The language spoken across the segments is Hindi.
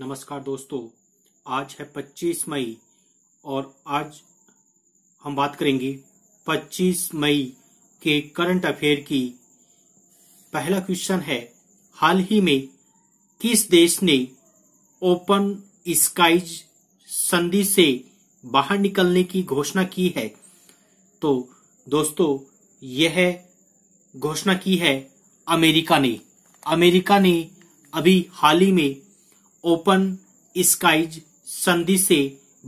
नमस्कार दोस्तों आज है 25 मई और आज हम बात करेंगे 25 मई के करंट अफेयर की पहला क्वेश्चन है हाल ही में किस देश ने ओपन स्काईज संधि से बाहर निकलने की घोषणा की है तो दोस्तों यह घोषणा की है अमेरिका ने अमेरिका ने अभी हाल ही में ओपन स्काइज संधि से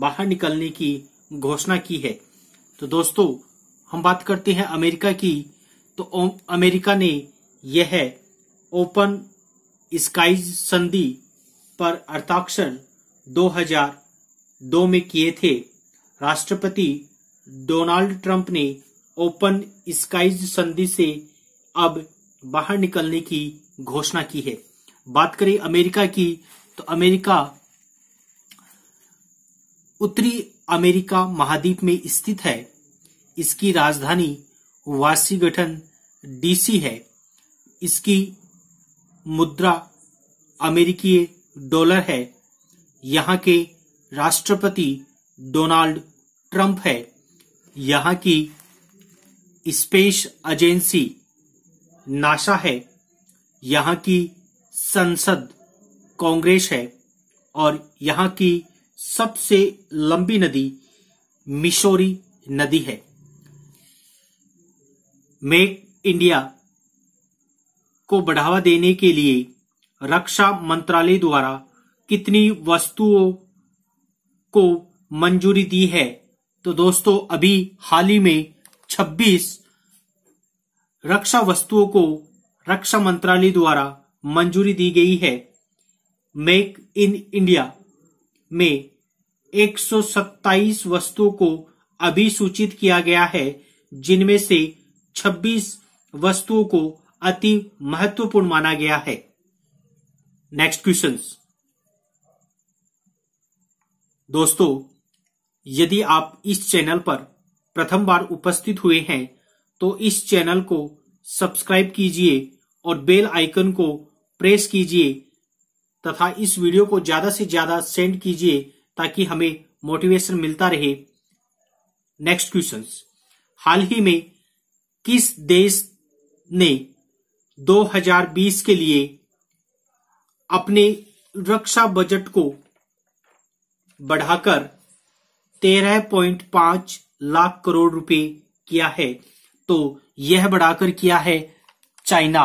बाहर निकलने की घोषणा की है तो दोस्तों हम बात करते हैं अमेरिका की तो अमेरिका ने यह ओपन स्काइज संधि पर अर्थाक्षर 2002 में किए थे राष्ट्रपति डोनाल्ड ट्रंप ने ओपन स्काइज संधि से अब बाहर निकलने की घोषणा की है बात करें अमेरिका की तो अमेरिका उत्तरी अमेरिका महाद्वीप में स्थित है इसकी राजधानी वाशिंगटन डीसी है इसकी मुद्रा अमेरिकी डॉलर है यहाँ के राष्ट्रपति डोनाल्ड ट्रंप है यहाँ की स्पेस एजेंसी नासा है यहाँ की संसद कांग्रेस है और यहाँ की सबसे लंबी नदी मिशोरी नदी है मेक इंडिया को बढ़ावा देने के लिए रक्षा मंत्रालय द्वारा कितनी वस्तुओं को मंजूरी दी है तो दोस्तों अभी हाल ही में 26 रक्षा वस्तुओं को रक्षा मंत्रालय द्वारा मंजूरी दी गई है मेक इन इंडिया में 127 वस्तुओं को अभिसूचित किया गया है जिनमें से 26 वस्तुओं को अति महत्वपूर्ण माना गया है नेक्स्ट क्वेश्चन दोस्तों यदि आप इस चैनल पर प्रथम बार उपस्थित हुए हैं तो इस चैनल को सब्सक्राइब कीजिए और बेल आइकन को प्रेस कीजिए तथा इस वीडियो को ज्यादा से ज्यादा सेंड कीजिए ताकि हमें मोटिवेशन मिलता रहे नेक्स्ट क्वेश्चन हाल ही में किस देश ने 2020 के लिए अपने रक्षा बजट को बढ़ाकर 13.5 लाख करोड़ रुपए किया है तो यह बढ़ाकर किया है चाइना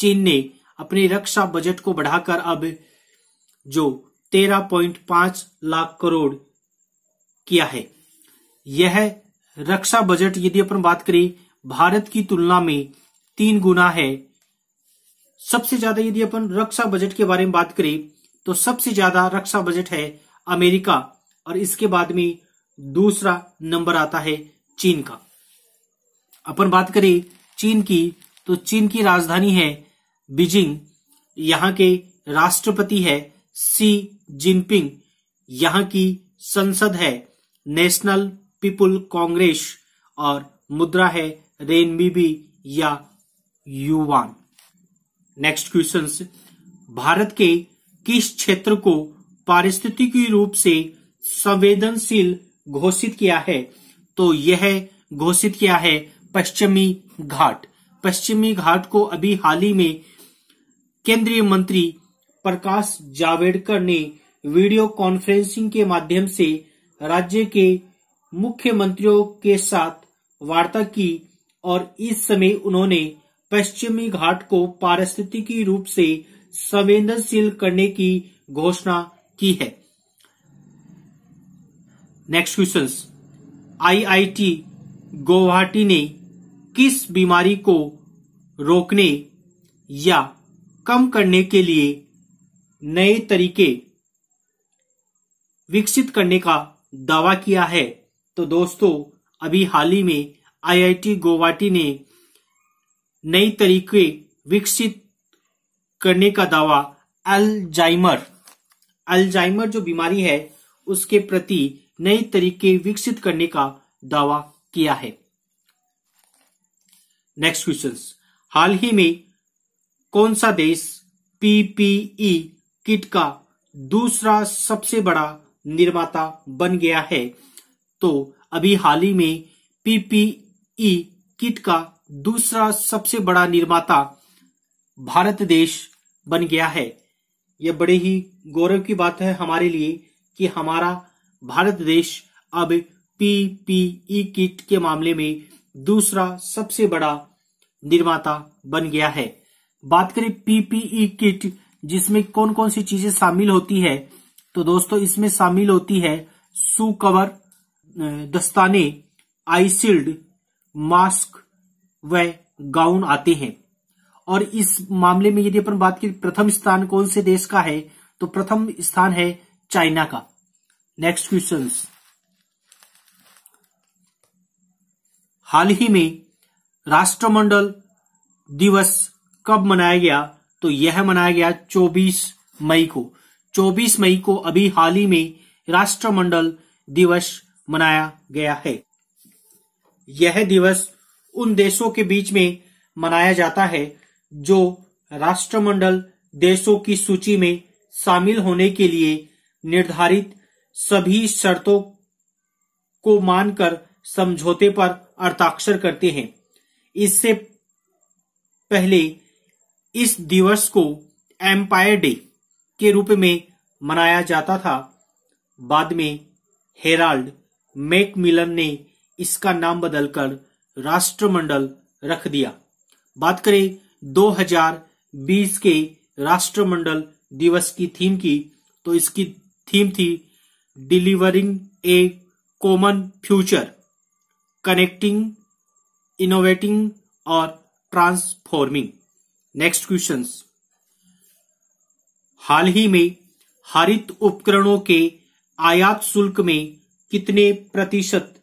चीन ने अपने रक्षा बजट को बढ़ाकर अब जो 13.5 लाख करोड़ किया है यह रक्षा बजट यदि अपन बात करें भारत की तुलना में तीन गुना है सबसे ज्यादा यदि अपन रक्षा बजट के बारे में बात करें तो सबसे ज्यादा रक्षा बजट है अमेरिका और इसके बाद में दूसरा नंबर आता है चीन का अपन बात करें चीन की तो चीन की राजधानी है बीजिंग यहाँ के राष्ट्रपति है सी जिनपिंग यहाँ की संसद है नेशनल पीपुल कांग्रेस और मुद्रा है रेनबीबी या युवान नेक्स्ट क्वेश्चन भारत के किस क्षेत्र को पारिस्थितिकी रूप से संवेदनशील घोषित किया है तो यह घोषित किया है पश्चिमी घाट पश्चिमी घाट को अभी हाल ही में केंद्रीय मंत्री प्रकाश जावड़ेकर ने वीडियो कॉन्फ्रेंसिंग के माध्यम से राज्य के मुख्यमंत्रियों के साथ वार्ता की और इस समय उन्होंने पश्चिमी घाट को पारिस्थितिकी रूप से संवेदनशील करने की घोषणा की है नेक्स्ट क्वेश्चन आईआईटी गुवाहाटी ने किस बीमारी को रोकने या कम करने के लिए नए तरीके विकसित करने का दावा किया है तो दोस्तों अभी हाल ही में आईआईटी गुवाहाटी ने नई तरीके विकसित करने का दावा अल्जाइमर अल्जाइमर जो बीमारी है उसके प्रति नए तरीके विकसित करने का दावा किया है नेक्स्ट क्वेश्चन हाल ही में कौन सा देश पीपीई किट का दूसरा सबसे बड़ा निर्माता बन गया है तो अभी हाल ही में पीपीई किट का दूसरा सबसे बड़ा निर्माता भारत देश बन गया है यह बड़े ही गौरव की बात है हमारे लिए कि हमारा भारत देश अब पीपीई किट के मामले में दूसरा सबसे बड़ा निर्माता बन गया है बात करें पीपीई किट e जिसमें कौन कौन सी चीजें शामिल होती है तो दोस्तों इसमें शामिल होती है सू कवर दस्ताने आईसिल्ड मास्क व गाउन आते हैं और इस मामले में यदि अपन बात करें प्रथम स्थान कौन से देश का है तो प्रथम स्थान है चाइना का नेक्स्ट क्वेश्चन हाल ही में राष्ट्रमंडल दिवस कब मनाया गया तो यह मनाया गया 24 मई को 24 मई को अभी हाल ही में राष्ट्रमंडल दिवस मनाया गया है यह दिवस उन देशों के बीच में मनाया जाता है जो राष्ट्रमंडल देशों की सूची में शामिल होने के लिए निर्धारित सभी शर्तों को मानकर समझौते पर हस्ताक्षर करते हैं इससे पहले इस दिवस को एम्पायर डे के रूप में मनाया जाता था बाद में हेराल्ड मैकमिलन ने इसका नाम बदलकर राष्ट्रमंडल रख दिया बात करें 2020 के राष्ट्रमंडल दिवस की थीम की तो इसकी थीम थी delivering a common future connecting innovating और ट्रांसफॉर्मिंग नेक्स्ट क्वेश्चन हाल ही में हरित उपकरणों के आयात शुल्क में कितने प्रतिशत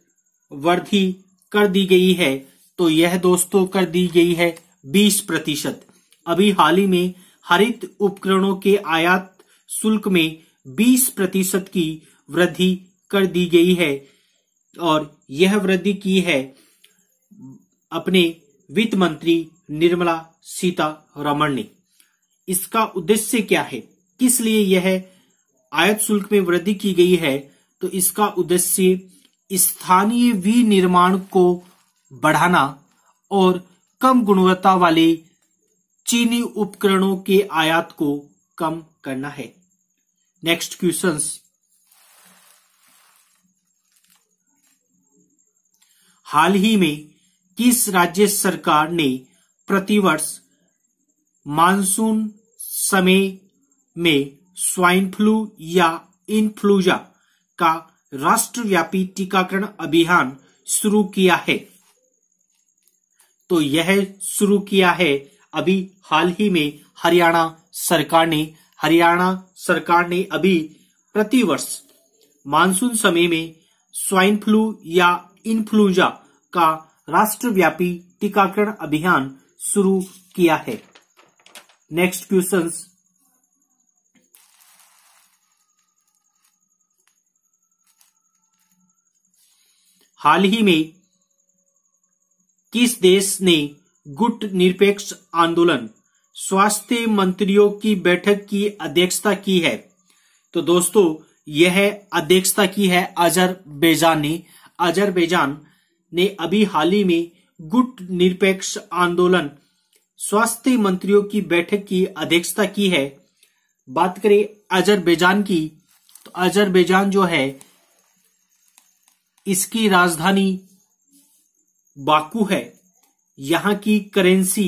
वृद्धि कर दी गई है तो यह दोस्तों कर दी गई है 20 प्रतिशत अभी हाल ही में हरित उपकरणों के आयात शुल्क में 20 प्रतिशत की वृद्धि कर दी गई है और यह वृद्धि की है अपने वित्त मंत्री निर्मला सीतारमण ने इसका उद्देश्य क्या है किस लिए यह आयत शुल्क में वृद्धि की गई है तो इसका उद्देश्य स्थानीय विनिर्माण को बढ़ाना और कम गुणवत्ता वाले चीनी उपकरणों के आयात को कम करना है नेक्स्ट क्वेश्चन हाल ही में किस राज्य सरकार ने प्रतिवर्ष मानसून समय में स्वाइन फ्लू या इन्फ्लूजा का राष्ट्रव्यापी टीकाकरण अभियान शुरू किया है तो यह शुरू किया है अभी हाल ही में हरियाणा सरकार ने हरियाणा सरकार ने अभी प्रतिवर्ष मानसून समय में स्वाइन फ्लू या इन्फ्लूजा का राष्ट्रव्यापी टीकाकरण अभियान शुरू किया है नेक्स्ट क्वेश्चन हाल ही में किस देश ने गुट निरपेक्ष आंदोलन स्वास्थ्य मंत्रियों की बैठक की अध्यक्षता की है तो दोस्तों यह अध्यक्षता की है अजरबैजान ने अजरबैजान ने अभी हाल ही में गुट निरपेक्ष आंदोलन स्वास्थ्य मंत्रियों की बैठक की अध्यक्षता की है बात करें अजरबैजान की तो अजरबैजान जो है इसकी राजधानी बाकू है यहाँ की करेंसी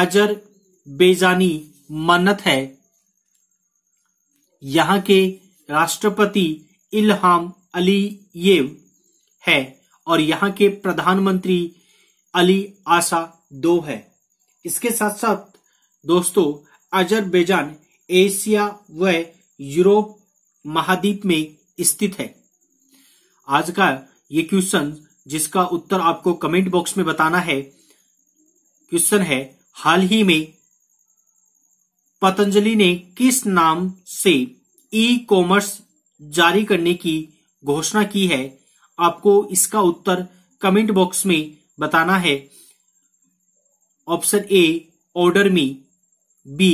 अजर बेजानी मन्नत है यहाँ के राष्ट्रपति इल्हाम अलीयेव है और यहाँ के प्रधानमंत्री अली आशा दो है इसके साथ साथ दोस्तों अजरबैजान एशिया व यूरोप महाद्वीप में स्थित है आज का ये क्वेश्चन जिसका उत्तर आपको कमेंट बॉक्स में बताना है क्वेश्चन है हाल ही में पतंजलि ने किस नाम से ई कॉमर्स जारी करने की घोषणा की है आपको इसका उत्तर कमेंट बॉक्स में बताना है option A order me B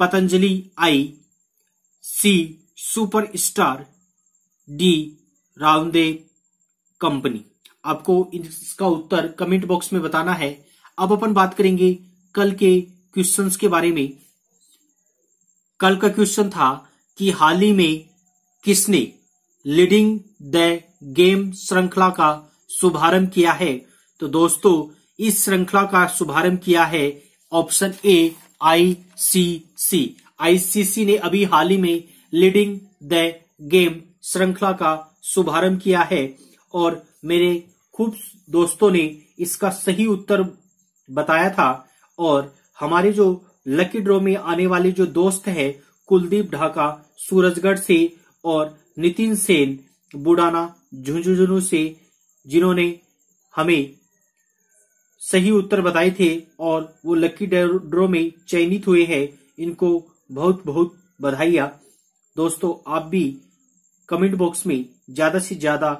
Patanjali आई सी सुपर स्टार डी राउंडे कंपनी आपको इसका उत्तर कमेंट बॉक्स में बताना है अब अपन बात करेंगे कल के क्वेश्चंस के बारे में कल का क्वेश्चन था कि हाल ही में किसने लीडिंग द गेम श्रृंखला का शुभारंभ किया है तो दोस्तों इस श्रृंखला का शुभारंभ किया है ऑप्शन ए आईसीसी आईसीसी ने अभी हाल ही में लीडिंग द गेम श्रृंखला का शुभारंभ किया है और मेरे खूब दोस्तों ने इसका सही उत्तर बताया था और हमारे जो लकी ड्रॉ में आने वाले जो दोस्त हैं कुलदीप ढाका सूरजगढ़ से और नितिन सेन बुडाना झुंझुनू से जिन्होंने हमें सही उत्तर बताए थे और वो लकी ड्रो में चयनित हुए हैं इनको बहुत बहुत बधाइया दोस्तों आप भी कमेंट बॉक्स में ज्यादा से ज्यादा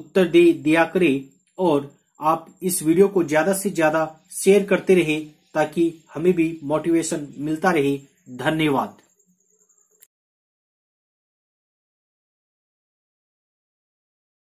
उत्तर दे दिया करें और आप इस वीडियो को ज्यादा से ज्यादा शेयर करते रहे ताकि हमें भी मोटिवेशन मिलता रहे धन्यवाद